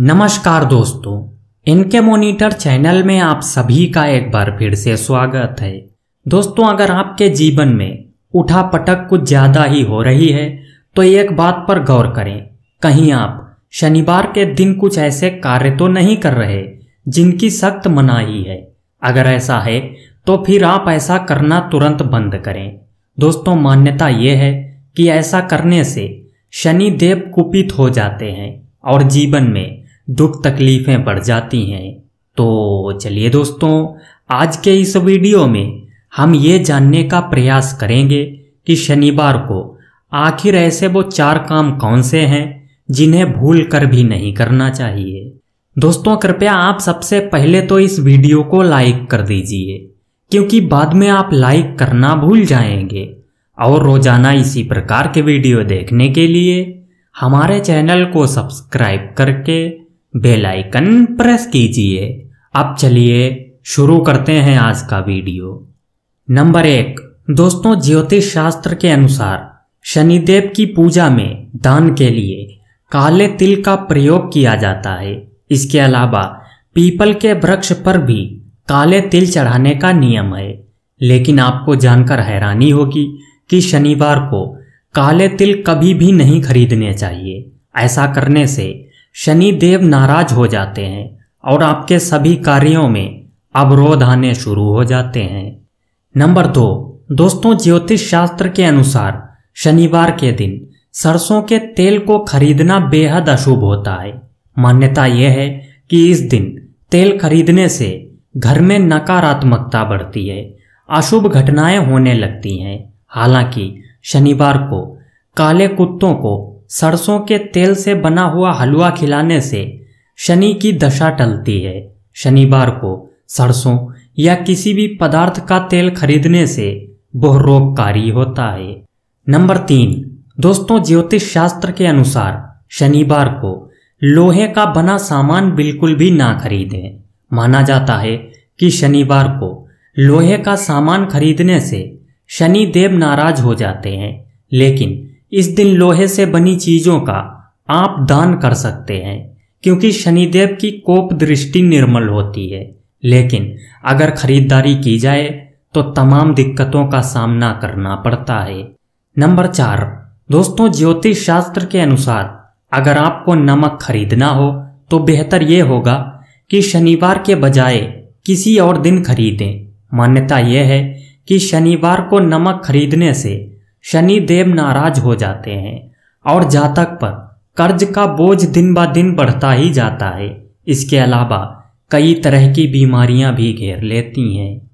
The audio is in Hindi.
नमस्कार दोस्तों इनके मोनिटर चैनल में आप सभी का एक बार फिर से स्वागत है दोस्तों अगर आपके जीवन में उठा पटक कुछ ज्यादा ही हो रही है तो एक बात पर गौर करें कहीं आप शनिवार के दिन कुछ ऐसे कार्य तो नहीं कर रहे जिनकी सख्त मनाही है अगर ऐसा है तो फिर आप ऐसा करना तुरंत बंद करें दोस्तों मान्यता ये है कि ऐसा करने से शनि देव कुपित हो जाते हैं और जीवन में दुख तकलीफ़ें बढ़ जाती हैं तो चलिए दोस्तों आज के इस वीडियो में हम ये जानने का प्रयास करेंगे कि शनिवार को आखिर ऐसे वो चार काम कौन से हैं जिन्हें भूल कर भी नहीं करना चाहिए दोस्तों कृपया आप सबसे पहले तो इस वीडियो को लाइक कर दीजिए क्योंकि बाद में आप लाइक करना भूल जाएंगे और रोजाना इसी प्रकार के वीडियो देखने के लिए हमारे चैनल को सब्सक्राइब करके बेल आइकन प्रेस कीजिए अब चलिए शुरू करते हैं आज का वीडियो नंबर एक दोस्तों ज्योतिष शास्त्र के अनुसार शनिदेव की पूजा में दान के लिए काले तिल का प्रयोग किया जाता है इसके अलावा पीपल के वृक्ष पर भी काले तिल चढ़ाने का नियम है लेकिन आपको जानकर हैरानी होगी कि शनिवार को काले तिल कभी भी नहीं खरीदने चाहिए ऐसा करने से शनि देव नाराज हो जाते हैं और आपके सभी कार्यों में अवरोध आने शुरू हो जाते हैं नंबर दो दोस्तों ज्योतिष शास्त्र के अनुसार शनिवार के दिन सरसों के तेल को खरीदना बेहद अशुभ होता है मान्यता यह है कि इस दिन तेल खरीदने से घर में नकारात्मकता बढ़ती है अशुभ घटनाएं होने लगती हैं हालांकि शनिवार को काले कुत्तों को सरसों के तेल से बना हुआ हलवा खिलाने से शनि की दशा टलती है शनिवार को सरसों या किसी भी पदार्थ का तेल खरीदने से बहु रोगकारी होता है नंबर तीन दोस्तों ज्योतिष शास्त्र के अनुसार शनिवार को लोहे का बना सामान बिल्कुल भी ना खरीदें माना जाता है कि शनिवार को लोहे का सामान खरीदने से शनि देव नाराज हो जाते हैं लेकिन इस दिन लोहे से बनी चीजों का आप दान कर सकते हैं क्योंकि शनिदेव की कोप दृष्टि निर्मल होती है लेकिन अगर खरीदारी की जाए तो तमाम दिक्कतों का सामना करना पड़ता है नंबर चार दोस्तों ज्योतिष शास्त्र के अनुसार अगर आपको नमक खरीदना हो तो बेहतर यह होगा कि शनिवार के बजाय किसी और दिन खरीदें मान्यता यह है कि शनिवार को नमक खरीदने से शनि देव नाराज हो जाते हैं और जातक पर कर्ज का बोझ दिन ब दिन बढ़ता ही जाता है इसके अलावा कई तरह की बीमारियां भी घेर लेती हैं